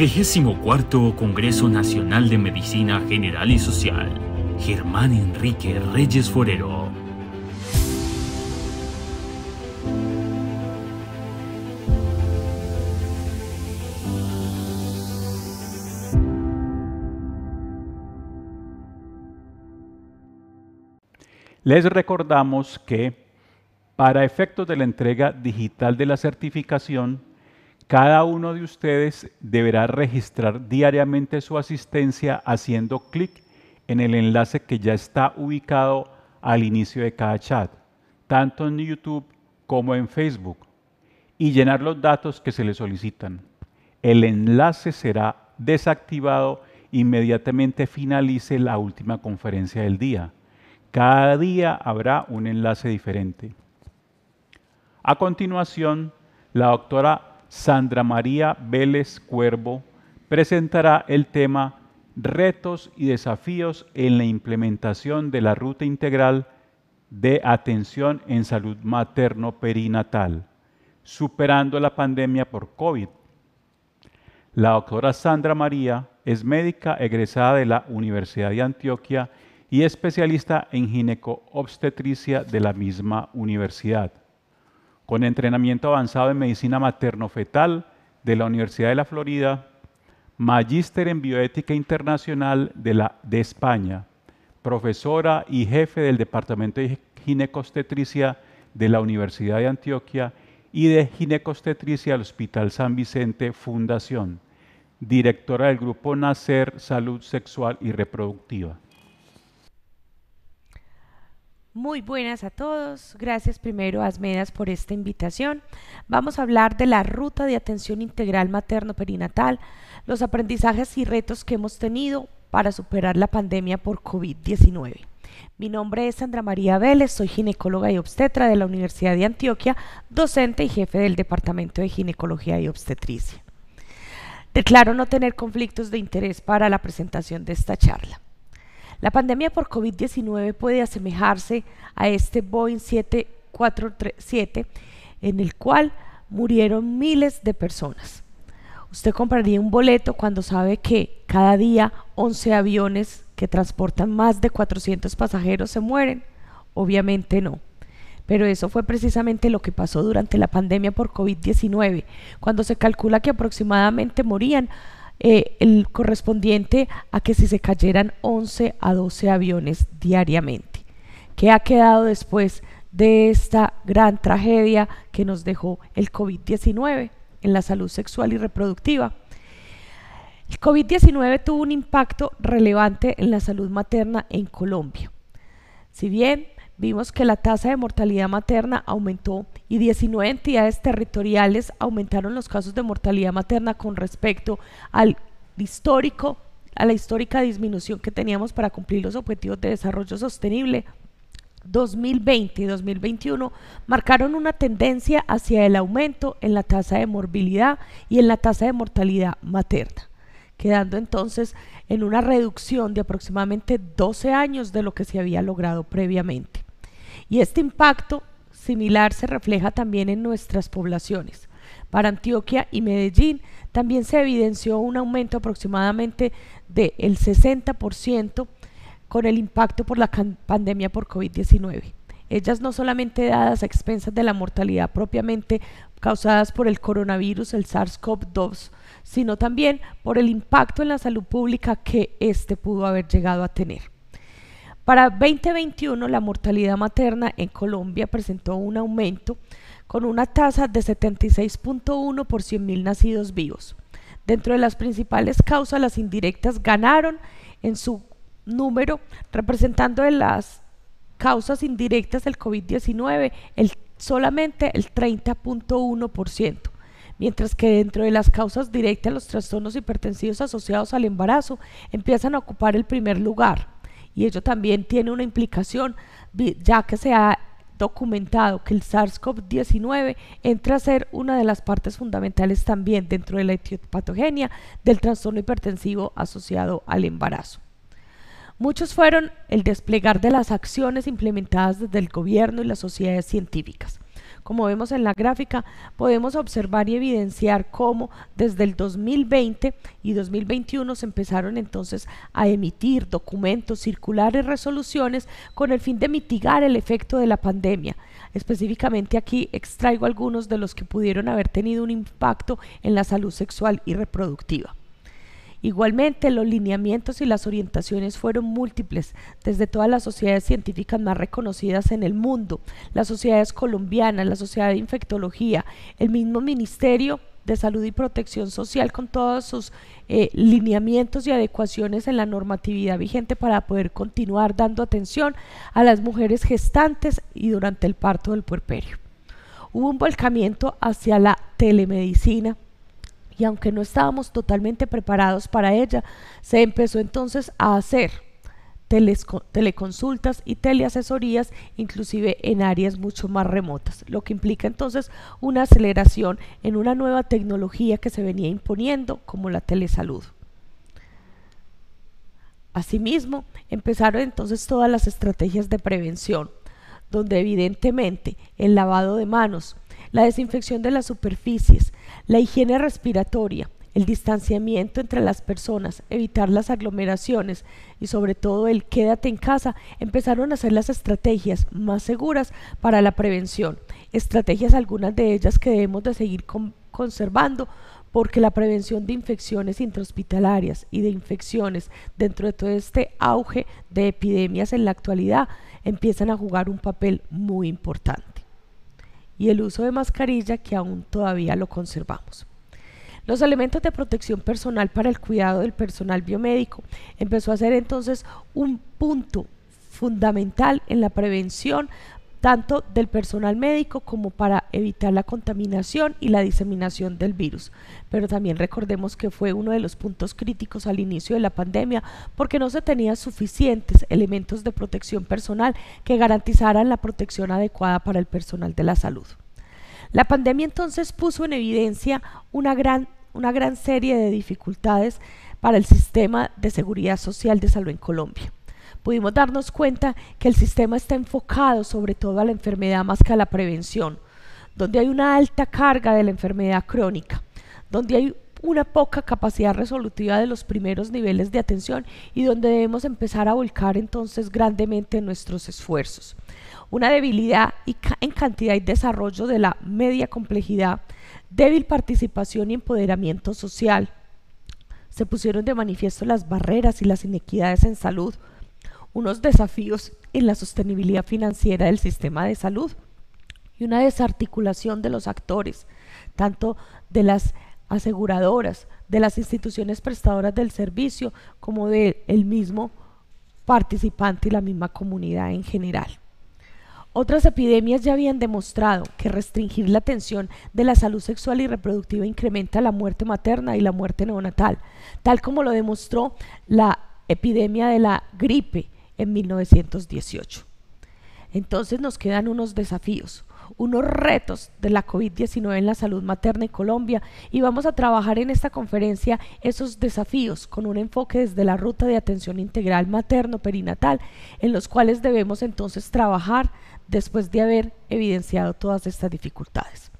34 Congreso Nacional de Medicina General y Social, Germán Enrique Reyes Forero. Les recordamos que para efectos de la entrega digital de la certificación, cada uno de ustedes deberá registrar diariamente su asistencia haciendo clic en el enlace que ya está ubicado al inicio de cada chat, tanto en YouTube como en Facebook, y llenar los datos que se le solicitan. El enlace será desactivado inmediatamente finalice la última conferencia del día. Cada día habrá un enlace diferente. A continuación, la doctora Sandra María Vélez Cuervo presentará el tema Retos y desafíos en la implementación de la ruta integral de atención en salud materno-perinatal, superando la pandemia por COVID. La doctora Sandra María es médica egresada de la Universidad de Antioquia y especialista en gineco-obstetricia de la misma universidad con entrenamiento avanzado en medicina materno-fetal de la Universidad de la Florida, magíster en bioética internacional de, la, de España, profesora y jefe del Departamento de Ginecostetricia de la Universidad de Antioquia y de Ginecostetricia del Hospital San Vicente Fundación, directora del Grupo Nacer Salud Sexual y Reproductiva. Muy buenas a todos. Gracias primero a Asmedas por esta invitación. Vamos a hablar de la ruta de atención integral materno-perinatal, los aprendizajes y retos que hemos tenido para superar la pandemia por COVID-19. Mi nombre es Sandra María Vélez, soy ginecóloga y obstetra de la Universidad de Antioquia, docente y jefe del Departamento de Ginecología y Obstetricia. Declaro no tener conflictos de interés para la presentación de esta charla. La pandemia por COVID-19 puede asemejarse a este Boeing 747 en el cual murieron miles de personas. Usted compraría un boleto cuando sabe que cada día 11 aviones que transportan más de 400 pasajeros se mueren. Obviamente no. Pero eso fue precisamente lo que pasó durante la pandemia por COVID-19, cuando se calcula que aproximadamente morían eh, el correspondiente a que si se cayeran 11 a 12 aviones diariamente. ¿Qué ha quedado después de esta gran tragedia que nos dejó el COVID-19 en la salud sexual y reproductiva? El COVID-19 tuvo un impacto relevante en la salud materna en Colombia. Si bien vimos que la tasa de mortalidad materna aumentó y 19 entidades territoriales aumentaron los casos de mortalidad materna con respecto al histórico, a la histórica disminución que teníamos para cumplir los objetivos de desarrollo sostenible 2020 y 2021 marcaron una tendencia hacia el aumento en la tasa de morbilidad y en la tasa de mortalidad materna, quedando entonces en una reducción de aproximadamente 12 años de lo que se había logrado previamente. Y este impacto similar se refleja también en nuestras poblaciones. Para Antioquia y Medellín también se evidenció un aumento aproximadamente del 60% con el impacto por la pandemia por COVID-19. Ellas no solamente dadas a expensas de la mortalidad propiamente causadas por el coronavirus, el SARS-CoV-2, sino también por el impacto en la salud pública que éste pudo haber llegado a tener. Para 2021, la mortalidad materna en Colombia presentó un aumento con una tasa de 76.1 por 100.000 nacidos vivos. Dentro de las principales causas, las indirectas ganaron en su número, representando de las causas indirectas del COVID-19 el, solamente el 30.1%, mientras que dentro de las causas directas los trastornos hipertensivos asociados al embarazo empiezan a ocupar el primer lugar y ello también tiene una implicación, ya que se ha documentado que el SARS-CoV-19 entra a ser una de las partes fundamentales también dentro de la etiopatogenia del trastorno hipertensivo asociado al embarazo. Muchos fueron el desplegar de las acciones implementadas desde el gobierno y las sociedades científicas. Como vemos en la gráfica, podemos observar y evidenciar cómo desde el 2020 y 2021 se empezaron entonces a emitir documentos, circulares, resoluciones con el fin de mitigar el efecto de la pandemia. Específicamente aquí extraigo algunos de los que pudieron haber tenido un impacto en la salud sexual y reproductiva. Igualmente, los lineamientos y las orientaciones fueron múltiples desde todas las sociedades científicas más reconocidas en el mundo, las sociedades colombianas, la sociedad de infectología, el mismo Ministerio de Salud y Protección Social con todos sus eh, lineamientos y adecuaciones en la normatividad vigente para poder continuar dando atención a las mujeres gestantes y durante el parto del puerperio. Hubo un volcamiento hacia la telemedicina y aunque no estábamos totalmente preparados para ella, se empezó entonces a hacer teleconsultas y teleasesorías, inclusive en áreas mucho más remotas, lo que implica entonces una aceleración en una nueva tecnología que se venía imponiendo como la telesalud. Asimismo, empezaron entonces todas las estrategias de prevención, donde evidentemente el lavado de manos, la desinfección de las superficies, la higiene respiratoria, el distanciamiento entre las personas, evitar las aglomeraciones y sobre todo el quédate en casa, empezaron a ser las estrategias más seguras para la prevención. Estrategias algunas de ellas que debemos de seguir conservando porque la prevención de infecciones intrahospitalarias y de infecciones dentro de todo este auge de epidemias en la actualidad empiezan a jugar un papel muy importante y el uso de mascarilla que aún todavía lo conservamos. Los elementos de protección personal para el cuidado del personal biomédico empezó a ser entonces un punto fundamental en la prevención tanto del personal médico como para evitar la contaminación y la diseminación del virus. Pero también recordemos que fue uno de los puntos críticos al inicio de la pandemia porque no se tenían suficientes elementos de protección personal que garantizaran la protección adecuada para el personal de la salud. La pandemia entonces puso en evidencia una gran, una gran serie de dificultades para el sistema de seguridad social de salud en Colombia pudimos darnos cuenta que el sistema está enfocado sobre todo a la enfermedad más que a la prevención, donde hay una alta carga de la enfermedad crónica, donde hay una poca capacidad resolutiva de los primeros niveles de atención y donde debemos empezar a volcar entonces grandemente nuestros esfuerzos. Una debilidad en cantidad y desarrollo de la media complejidad, débil participación y empoderamiento social. Se pusieron de manifiesto las barreras y las inequidades en salud, unos desafíos en la sostenibilidad financiera del sistema de salud y una desarticulación de los actores, tanto de las aseguradoras, de las instituciones prestadoras del servicio, como del el mismo participante y la misma comunidad en general. Otras epidemias ya habían demostrado que restringir la atención de la salud sexual y reproductiva incrementa la muerte materna y la muerte neonatal, tal como lo demostró la epidemia de la gripe en 1918. Entonces nos quedan unos desafíos, unos retos de la COVID-19 en la salud materna en Colombia y vamos a trabajar en esta conferencia esos desafíos con un enfoque desde la ruta de atención integral materno-perinatal en los cuales debemos entonces trabajar después de haber evidenciado todas estas dificultades.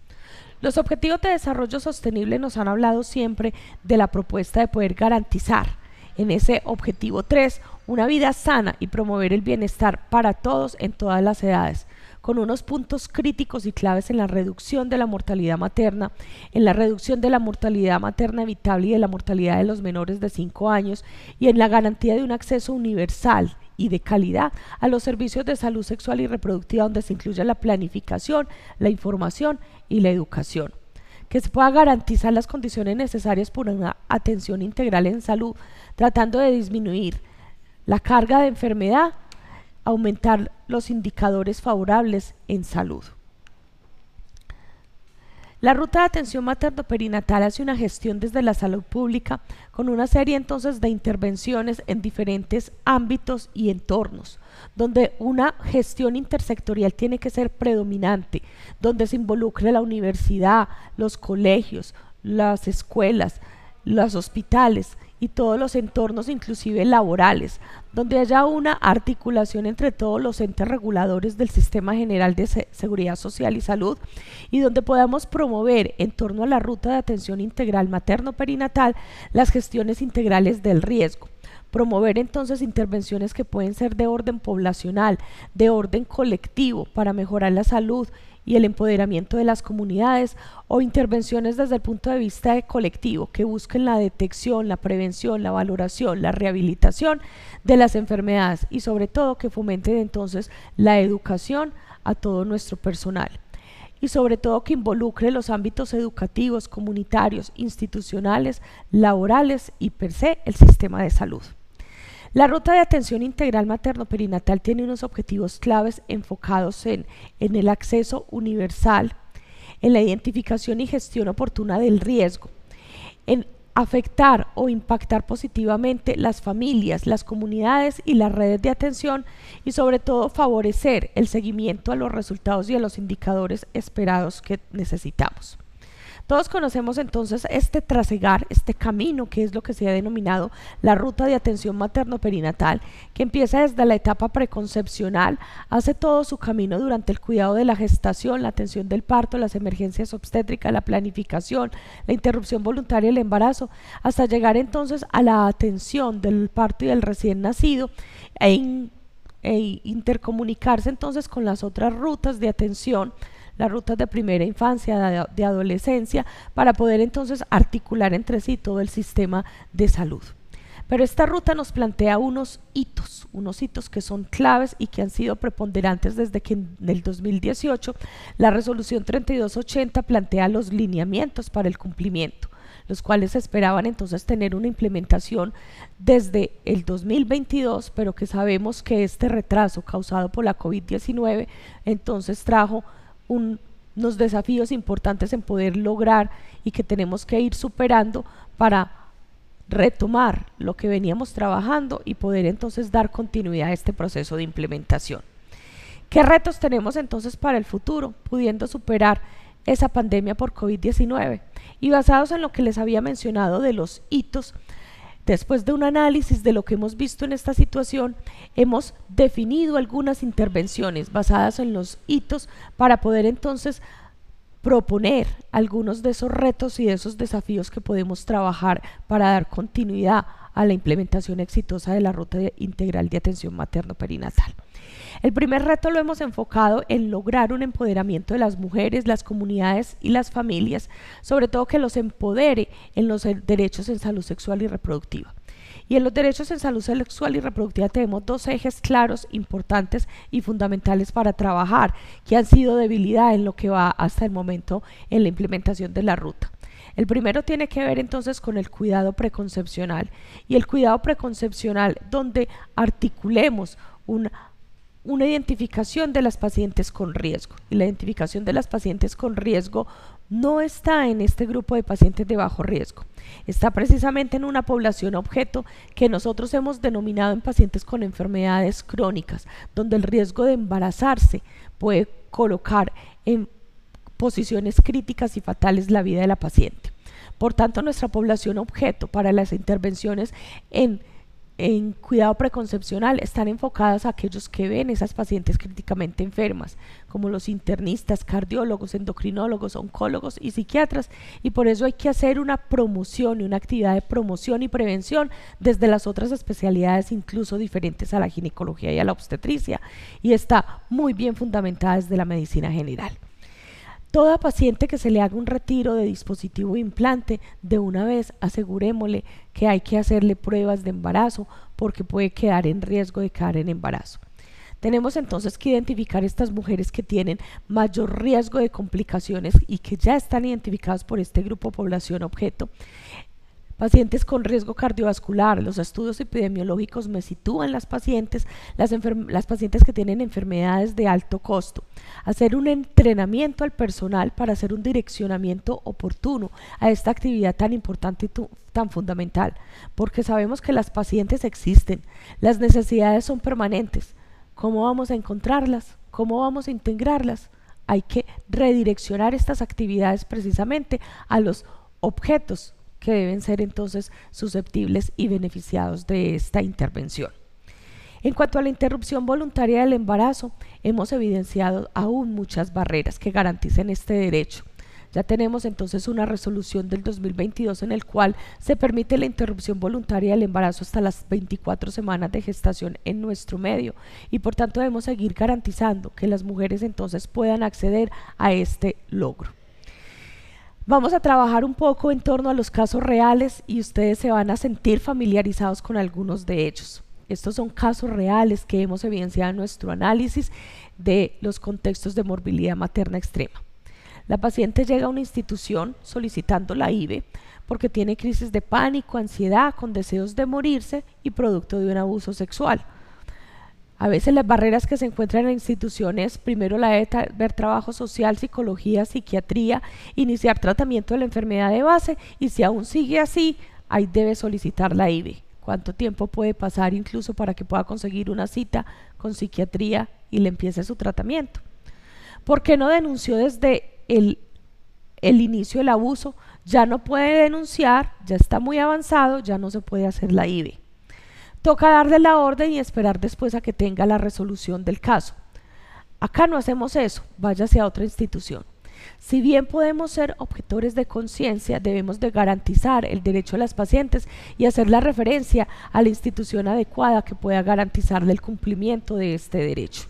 Los objetivos de desarrollo sostenible nos han hablado siempre de la propuesta de poder garantizar en ese objetivo 3 una vida sana y promover el bienestar para todos en todas las edades, con unos puntos críticos y claves en la reducción de la mortalidad materna, en la reducción de la mortalidad materna evitable y de la mortalidad de los menores de 5 años y en la garantía de un acceso universal y de calidad a los servicios de salud sexual y reproductiva donde se incluya la planificación, la información y la educación que se pueda garantizar las condiciones necesarias por una atención integral en salud, tratando de disminuir la carga de enfermedad, aumentar los indicadores favorables en salud. La ruta de atención materno-perinatal hace una gestión desde la salud pública con una serie entonces de intervenciones en diferentes ámbitos y entornos, donde una gestión intersectorial tiene que ser predominante, donde se involucre la universidad, los colegios, las escuelas, los hospitales y todos los entornos, inclusive laborales, donde haya una articulación entre todos los entes reguladores del Sistema General de Seguridad Social y Salud y donde podamos promover en torno a la ruta de atención integral materno-perinatal las gestiones integrales del riesgo promover entonces intervenciones que pueden ser de orden poblacional, de orden colectivo, para mejorar la salud y el empoderamiento de las comunidades o intervenciones desde el punto de vista colectivo que busquen la detección, la prevención, la valoración, la rehabilitación de las enfermedades y sobre todo que fomenten entonces la educación a todo nuestro personal y sobre todo que involucre los ámbitos educativos, comunitarios, institucionales, laborales y per se el sistema de salud. La ruta de atención integral materno-perinatal tiene unos objetivos claves enfocados en, el acceso universal, en la identificación y gestión oportuna del riesgo, en afectar o impactar positivamente las familias, las comunidades y las redes de atención y sobre todo favorecer el seguimiento a los resultados y a los indicadores esperados que necesitamos. Todos conocemos entonces este trasegar, este camino que es lo que se ha denominado la ruta de atención materno-perinatal, que empieza desde la etapa preconcepcional, hace todo su camino durante el cuidado de la gestación, la atención del parto, las emergencias obstétricas, la planificación, la interrupción voluntaria del embarazo, hasta llegar entonces a la atención del parto y del recién nacido e, e intercomunicarse entonces con las otras rutas de atención las rutas de primera infancia, de, adolescencia, para poder entonces articular entre sí todo el sistema de salud. Pero esta ruta nos plantea unos hitos, unos hitos que son claves y que han sido preponderantes desde que en el 2018 la resolución 3280 plantea los lineamientos para el cumplimiento los cuales esperaban entonces tener una implementación desde el 2022, pero que sabemos que este retraso causado por la COVID-19 entonces trajo unos desafíos importantes en poder lograr y que tenemos que ir superando para retomar lo que veníamos trabajando y poder entonces dar continuidad a este proceso de implementación. ¿Qué retos tenemos entonces para el futuro, pudiendo superar esa pandemia por COVID-19? Y basados en lo que les había mencionado de los hitos, Después de un análisis de lo que hemos visto en esta situación, hemos definido algunas intervenciones basadas en los hitos para poder entonces proponer algunos de esos retos y de esos desafíos que podemos trabajar para dar continuidad a la implementación exitosa de la ruta integral de atención materno-perinatal. El primer reto lo hemos enfocado en lograr un empoderamiento de las mujeres, las comunidades y las familias, sobre todo que los empodere en los derechos en salud sexual y reproductiva. Y en los derechos en salud sexual y reproductiva tenemos dos ejes claros, importantes y fundamentales para trabajar, que han sido debilidad en lo que va hasta el momento en la implementación de la ruta. El primero tiene que ver entonces con el cuidado preconcepcional y el cuidado preconcepcional donde articulemos un una identificación de las pacientes con riesgo. Y la identificación de las pacientes con riesgo no está en este grupo de pacientes de bajo riesgo. Está precisamente en una población objeto que nosotros hemos denominado en pacientes con enfermedades crónicas, donde el riesgo de embarazarse puede colocar en posiciones críticas y fatales la vida de la paciente. Por tanto, nuestra población objeto para las intervenciones en en cuidado preconcepcional están enfocadas aquellos que ven esas pacientes críticamente enfermas, como los internistas, cardiólogos, endocrinólogos, oncólogos y psiquiatras, y por eso hay que hacer una promoción y una actividad de promoción y prevención desde las otras especialidades, incluso diferentes a la ginecología y a la obstetricia, y está muy bien fundamentada desde la medicina general. Toda paciente que se le haga un retiro de dispositivo implante, de una vez asegurémosle que hay que hacerle pruebas de embarazo porque puede quedar en riesgo de caer en embarazo. Tenemos entonces que identificar estas mujeres que tienen mayor riesgo de complicaciones y que ya están identificadas por este grupo población objeto pacientes con riesgo cardiovascular. Los estudios epidemiológicos me sitúan las pacientes, las, pacientes que tienen enfermedades de alto costo. Hacer un entrenamiento al personal para hacer un direccionamiento oportuno a esta actividad tan importante y tan fundamental, porque sabemos que las pacientes existen, las necesidades son permanentes. ¿Cómo vamos a encontrarlas? ¿Cómo vamos a integrarlas? Hay que redireccionar estas actividades precisamente a los objetos que deben ser entonces susceptibles y beneficiados de esta intervención. En cuanto a la interrupción voluntaria del embarazo, hemos evidenciado aún muchas barreras que garanticen este derecho. Ya tenemos entonces una resolución del 2022 en el cual se permite la interrupción voluntaria del embarazo hasta las 24 semanas de gestación en nuestro medio y por tanto debemos seguir garantizando que las mujeres entonces puedan acceder a este logro. Vamos a trabajar un poco en torno a los casos reales y ustedes se van a sentir familiarizados con algunos de ellos. Estos son casos reales que hemos evidenciado en nuestro análisis de los contextos de morbilidad materna extrema. La paciente llega a una institución solicitando la IVE porque tiene crisis de pánico, ansiedad, con deseos de morirse y producto de un abuso sexual. A veces las barreras que se encuentran en instituciones, primero la de ver trabajo social, psicología, psiquiatría, iniciar tratamiento de la enfermedad de base y si aún sigue así, ahí debe solicitar la IBE. ¿Cuánto tiempo puede pasar incluso para que pueda conseguir una cita con psiquiatría y le empiece su tratamiento? ¿Por qué no denunció desde el, inicio del abuso? Ya no puede denunciar, ya está muy avanzado, ya no se puede hacer la IBE. Toca darle la orden y esperar después a que tenga la resolución del caso. Acá no hacemos eso, váyase a otra institución. Si bien podemos ser objetores de conciencia, debemos de garantizar el derecho a las pacientes y hacer la referencia a la institución adecuada que pueda garantizarle el cumplimiento de este derecho.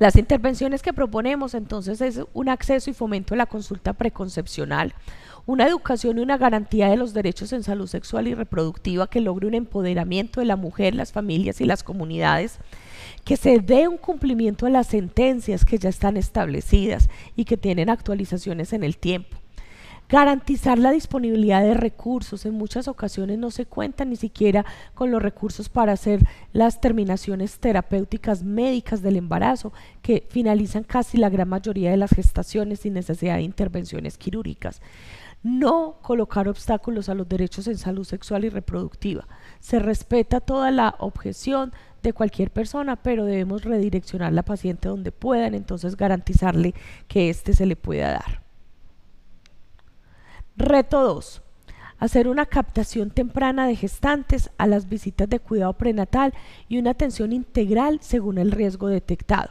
Las intervenciones que proponemos entonces es un acceso y fomento a la consulta preconcepcional, una educación y una garantía de los derechos en salud sexual y reproductiva que logre un empoderamiento de la mujer, las familias y las comunidades que se dé un cumplimiento a las sentencias que ya están establecidas y que tienen actualizaciones en el tiempo, Garantizar la disponibilidad de recursos. En muchas ocasiones no se cuenta ni siquiera con los recursos para hacer las terminaciones terapéuticas médicas del embarazo, que finalizan casi la gran mayoría de las gestaciones sin necesidad de intervenciones quirúrgicas no colocar obstáculos a los derechos en salud sexual y reproductiva. Se respeta toda la objeción de cualquier persona, pero debemos redireccionar la paciente donde puedan, entonces garantizarle que éste se le pueda dar. Reto 2. Hacer una captación temprana de gestantes a las visitas de cuidado prenatal y una atención integral según el riesgo detectado.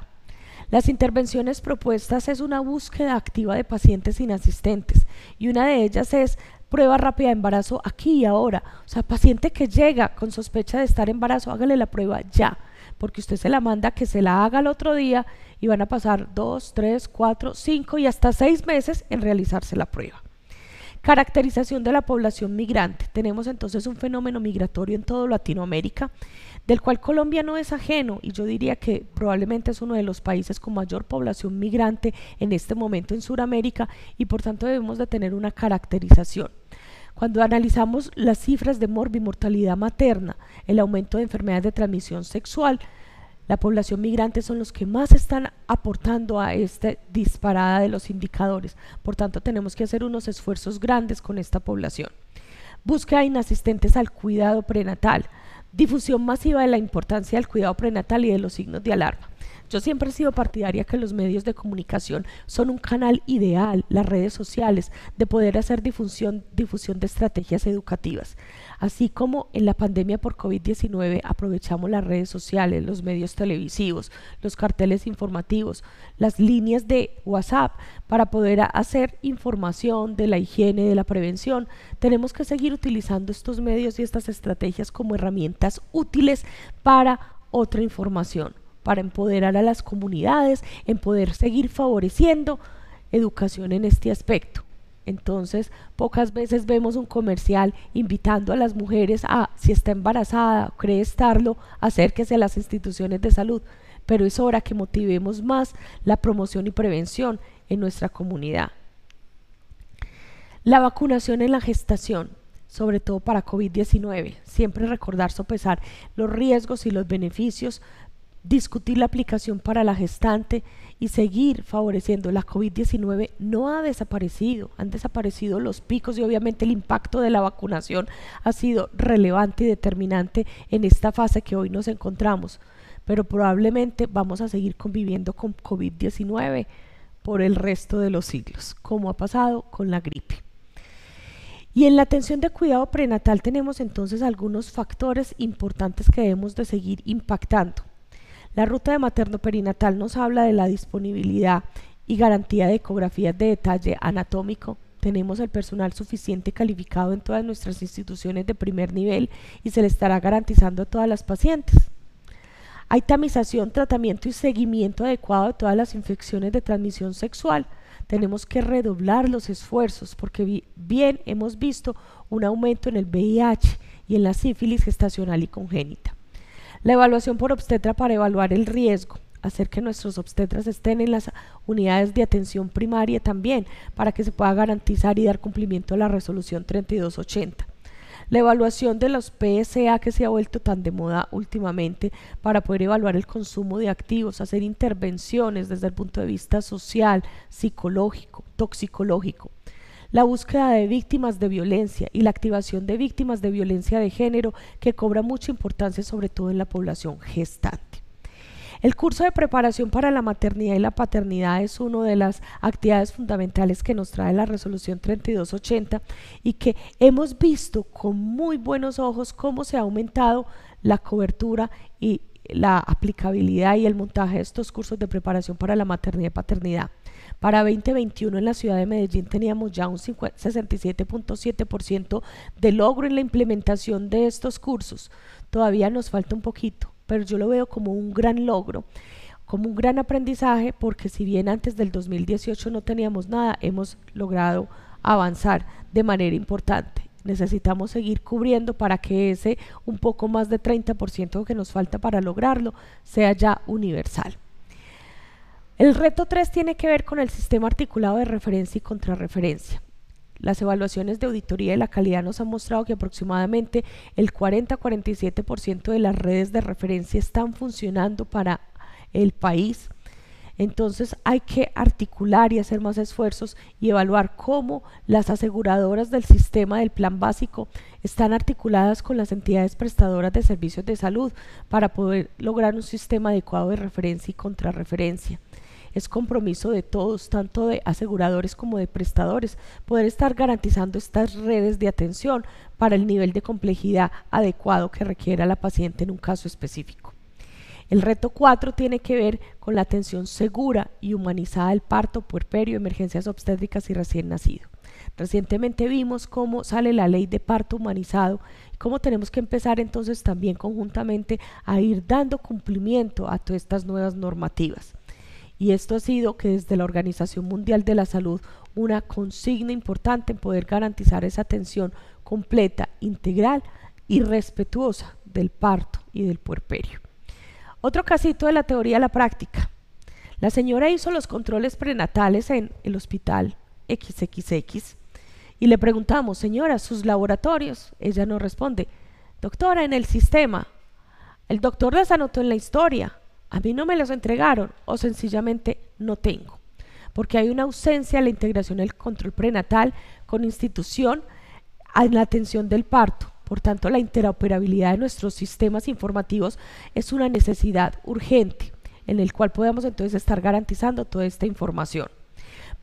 Las intervenciones propuestas es una búsqueda activa de pacientes inasistentes y una de ellas es prueba rápida de embarazo aquí y ahora. O sea, paciente que llega con sospecha de estar embarazo, hágale la prueba ya, porque usted se la manda que se la haga el otro día y van a pasar dos, tres, cuatro, cinco y hasta seis meses en realizarse la prueba. Caracterización de la población migrante. Tenemos entonces un fenómeno migratorio en toda Latinoamérica, del cual Colombia no es ajeno y yo diría que probablemente es uno de los países con mayor población migrante en este momento en Sudamérica y por tanto debemos de tener una caracterización. Cuando analizamos las cifras de morbimortalidad materna, el aumento de enfermedades de transmisión sexual, la población migrante son los que más están aportando a esta disparada de los indicadores. Por tanto, tenemos que hacer unos esfuerzos grandes con esta población. Búsqueda inasistentes al cuidado prenatal. Difusión masiva de la importancia del cuidado prenatal y de los signos de alarma. Yo siempre he sido partidaria que los medios de comunicación son un canal ideal, las redes sociales, de poder hacer difusión, de estrategias educativas. Así como en la pandemia por COVID-19 aprovechamos las redes sociales, los medios televisivos, los carteles informativos, las líneas de WhatsApp para poder hacer información de la higiene, de la prevención, tenemos que seguir utilizando estos medios y estas estrategias como herramientas útiles para otra información para empoderar a las comunidades, en poder seguir favoreciendo educación en este aspecto. Entonces, pocas veces vemos un comercial invitando a las mujeres a, si está embarazada o cree estarlo, acérquese a las instituciones de salud. Pero es hora que motivemos más la promoción y prevención en nuestra comunidad. La vacunación en la gestación, sobre todo para COVID-19. Siempre recordar sopesar los riesgos y los beneficios discutir la aplicación para la gestante y seguir favoreciendo. La COVID-19 no ha desaparecido, han desaparecido los picos y obviamente el impacto de la vacunación ha sido relevante y determinante en esta fase que hoy nos encontramos, pero probablemente vamos a seguir conviviendo con COVID-19 por el resto de los siglos, como ha pasado con la gripe. Y en la atención de cuidado prenatal tenemos entonces algunos factores importantes que debemos de seguir impactando. La ruta de materno-perinatal nos habla de la disponibilidad y garantía de ecografías de detalle anatómico. Tenemos el personal suficiente calificado en todas nuestras instituciones de primer nivel y se le estará garantizando a todas las pacientes. Hay tamización, tratamiento y seguimiento adecuado de todas las infecciones de transmisión sexual. Tenemos que redoblar los esfuerzos porque bien hemos visto un aumento en el VIH y en la sífilis gestacional y congénita. La evaluación por obstetra para evaluar el riesgo hacer que nuestros obstetras estén en las unidades de atención primaria también, para que se pueda garantizar y dar cumplimiento a la resolución 3280. La evaluación de los PSA que se ha vuelto tan de moda últimamente para poder evaluar el consumo de activos, hacer intervenciones desde el punto de vista social, psicológico, toxicológico la búsqueda de víctimas de violencia y la activación de víctimas de violencia de género que cobra mucha importancia sobre todo en la población gestante. El curso de preparación para la maternidad y la paternidad es una de las actividades fundamentales que nos trae la resolución 3280 y que hemos visto con muy buenos ojos cómo se ha aumentado la cobertura y la aplicabilidad y el montaje de estos cursos de preparación para la maternidad y paternidad. Para 2021 en la ciudad de Medellín teníamos ya un 67.7% de logro en la implementación de estos cursos. Todavía nos falta un poquito, pero yo lo veo como un gran logro como un gran aprendizaje porque si bien antes del 2018 no teníamos nada, hemos logrado avanzar de manera importante necesitamos seguir cubriendo para que ese un poco más de 30% que nos falta para lograrlo sea ya universal. El reto 3 tiene que ver con el sistema articulado de referencia y contrarreferencia. Las evaluaciones de auditoría de la calidad nos han mostrado que aproximadamente el 40-47% de las redes de referencia están funcionando para el país. Entonces hay que articular y hacer más esfuerzos y evaluar cómo las aseguradoras del sistema del plan básico están articuladas con las entidades prestadoras de servicios de salud para poder lograr un sistema adecuado de referencia y contrarreferencia. Es compromiso de todos, tanto de aseguradores como de prestadores, poder estar garantizando estas redes de atención para el nivel de complejidad adecuado que requiera la paciente en un caso específico. El reto 4 tiene que ver con la atención segura y humanizada del parto, puerperio, emergencias obstétricas y recién nacido. Recientemente vimos cómo sale la ley de parto humanizado y cómo tenemos que empezar entonces también conjuntamente a ir dando cumplimiento a todas estas nuevas normativas. Y esto ha sido que desde la Organización Mundial de la Salud una consigna importante en poder garantizar esa atención completa, integral y respetuosa del parto y del puerperio. Otro casito de la teoría a la práctica. La señora hizo los controles prenatales en el hospital XXX y le preguntamos, señora, sus laboratorios. Ella nos responde, doctora, en el sistema. El doctor las anotó en la historia. A mí no me los entregaron o sencillamente no tengo, porque hay una ausencia de la integración del control prenatal con institución en la atención del parto. Por tanto, la interoperabilidad de nuestros sistemas informativos es una necesidad urgente en el cual podemos entonces estar garantizando toda esta información.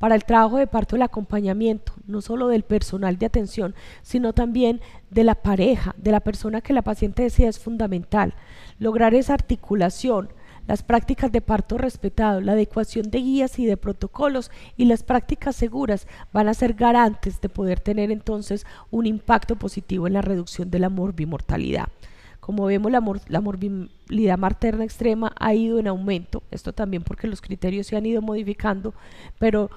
Para el trabajo de parto, el acompañamiento, no solo del personal de atención, sino también de la pareja, de la persona que la paciente decía es fundamental. Lograr esa articulación las prácticas de parto respetado, la adecuación de guías y de protocolos y las prácticas seguras van a ser garantes de poder tener entonces un impacto positivo en la reducción de la morbimortalidad. Como vemos, la, morbilidad materna extrema ha ido en aumento, esto también porque los criterios se han ido modificando, pero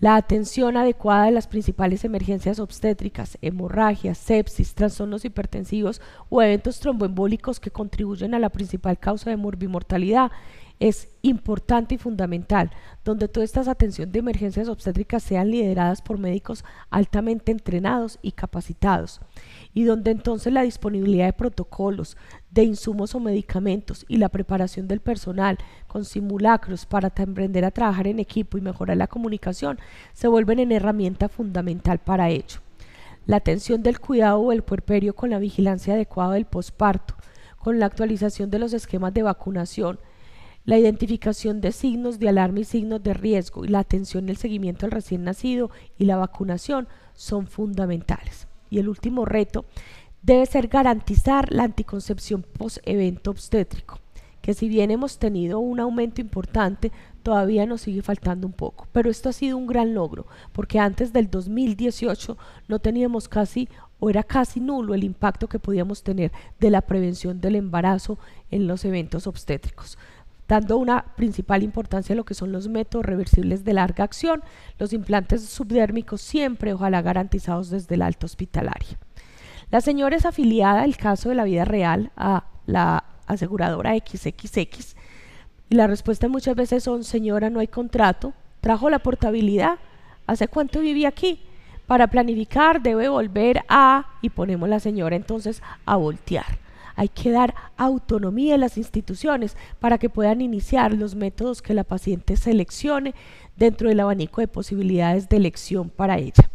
la atención adecuada de las principales emergencias obstétricas, hemorragias, sepsis, trastornos hipertensivos o eventos tromboembólicos que contribuyen a la principal causa de morbimortalidad es importante y fundamental, donde todas estas atención de emergencias obstétricas sean lideradas por médicos altamente entrenados y capacitados y donde entonces la disponibilidad de protocolos, de insumos o medicamentos y la preparación del personal con simulacros para emprender a trabajar en equipo y mejorar la comunicación se vuelven en herramienta fundamental para ello. La atención del cuidado o el puerperio con la vigilancia adecuada del posparto, con la actualización de los esquemas de vacunación, la identificación de signos de alarma y signos de riesgo y la atención y el seguimiento al recién nacido y la vacunación son fundamentales y el último reto debe ser garantizar la anticoncepción post-evento obstétrico, que si bien hemos tenido un aumento importante, todavía nos sigue faltando un poco. Pero esto ha sido un gran logro, porque antes del 2018 no teníamos casi o era casi nulo el impacto que podíamos tener de la prevención del embarazo en los eventos obstétricos dando una principal importancia a lo que son los métodos reversibles de larga acción, los implantes subdérmicos siempre, ojalá garantizados desde el alto hospitalario. La señora es afiliada, el caso de la vida real, a la aseguradora XXX. Y la respuesta muchas veces son, señora, no hay contrato, trajo la portabilidad, ¿hace cuánto viví aquí? Para planificar debe volver a, y ponemos la señora entonces a voltear. Hay que dar autonomía a las instituciones para que puedan iniciar los métodos que la paciente seleccione dentro del abanico de posibilidades de elección para ella.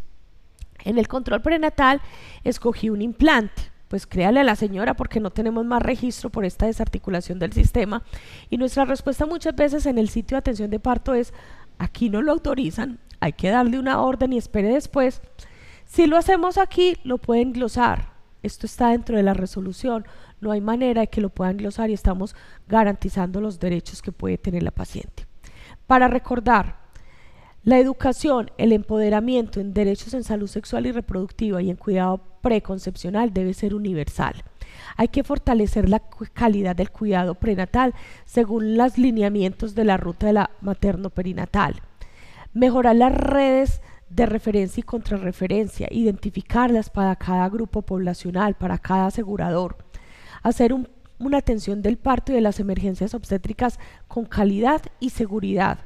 En el control prenatal escogí un implante pues créale a la señora porque no tenemos más registro por esta desarticulación del sistema. Y nuestra respuesta muchas veces en el sitio de atención de parto es, aquí no lo autorizan, hay que darle una orden y espere después. Si lo hacemos aquí, lo pueden glosar. Esto está dentro de la resolución no hay manera de que lo puedan glosar y estamos garantizando los derechos que puede tener la paciente. Para recordar, la educación, el empoderamiento en derechos en salud sexual y reproductiva y en cuidado preconcepcional debe ser universal. Hay que fortalecer la calidad del cuidado prenatal según los lineamientos de la ruta de la materno-perinatal. Mejorar las redes de referencia y contrarreferencia, identificarlas para cada grupo poblacional, para cada asegurador hacer una atención del parto y de las emergencias obstétricas con calidad y seguridad.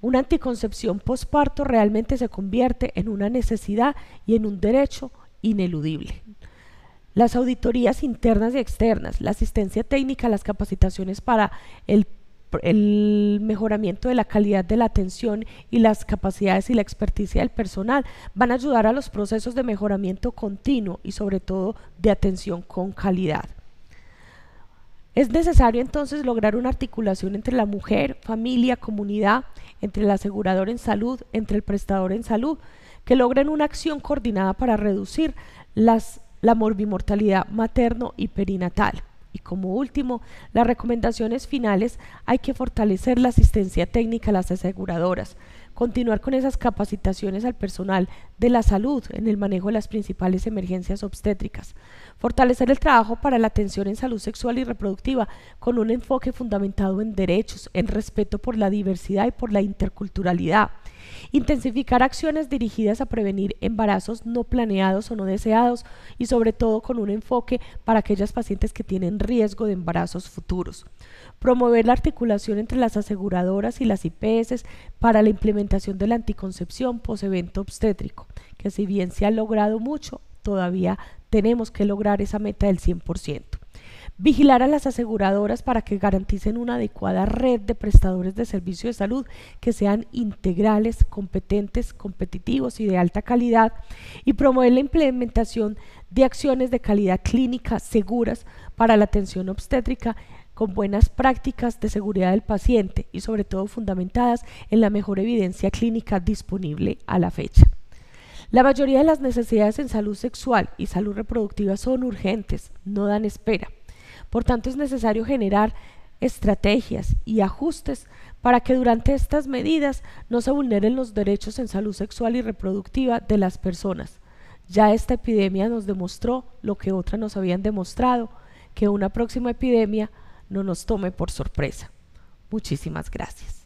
Una anticoncepción postparto realmente se convierte en una necesidad y en un derecho ineludible. Las auditorías internas y externas, la asistencia técnica, las capacitaciones para el mejoramiento de la calidad de la atención y las capacidades y la experticia del personal van a ayudar a los procesos de mejoramiento continuo y sobre todo de atención con calidad. Es necesario entonces lograr una articulación entre la mujer, familia, comunidad, entre el asegurador en salud, entre el prestador en salud, que logren una acción coordinada para reducir las, la morbimortalidad materno y perinatal. Y como último, las recomendaciones finales hay que fortalecer la asistencia técnica a las aseguradoras, continuar con esas capacitaciones al personal de la salud en el manejo de las principales emergencias obstétricas, fortalecer el trabajo para la atención en salud sexual y reproductiva con un enfoque fundamentado en derechos, en respeto por la diversidad y por la interculturalidad, intensificar acciones dirigidas a prevenir embarazos no planeados o no deseados y sobre todo con un enfoque para aquellas pacientes que tienen riesgo de embarazos futuros, promover la articulación entre las aseguradoras y las IPS para la implementación implementación de la anticoncepción posevento obstétrico, que si bien se ha logrado mucho, todavía tenemos que lograr esa meta del 100%. Vigilar a las aseguradoras para que garanticen una adecuada red de prestadores de servicios de salud que sean integrales, competentes, competitivos y de alta calidad. Y promover la implementación de acciones de calidad clínica seguras para la atención obstétrica con buenas prácticas de seguridad del paciente y sobre todo fundamentadas en la mejor evidencia clínica disponible a la fecha. La mayoría de las necesidades en salud sexual y salud reproductiva son urgentes, no dan espera. Por tanto, es necesario generar estrategias y ajustes para que durante estas medidas no se vulneren los derechos en salud sexual y reproductiva de las personas. Ya esta epidemia nos demostró lo que otras nos habían demostrado, que una próxima epidemia no nos tome por sorpresa. Muchísimas gracias.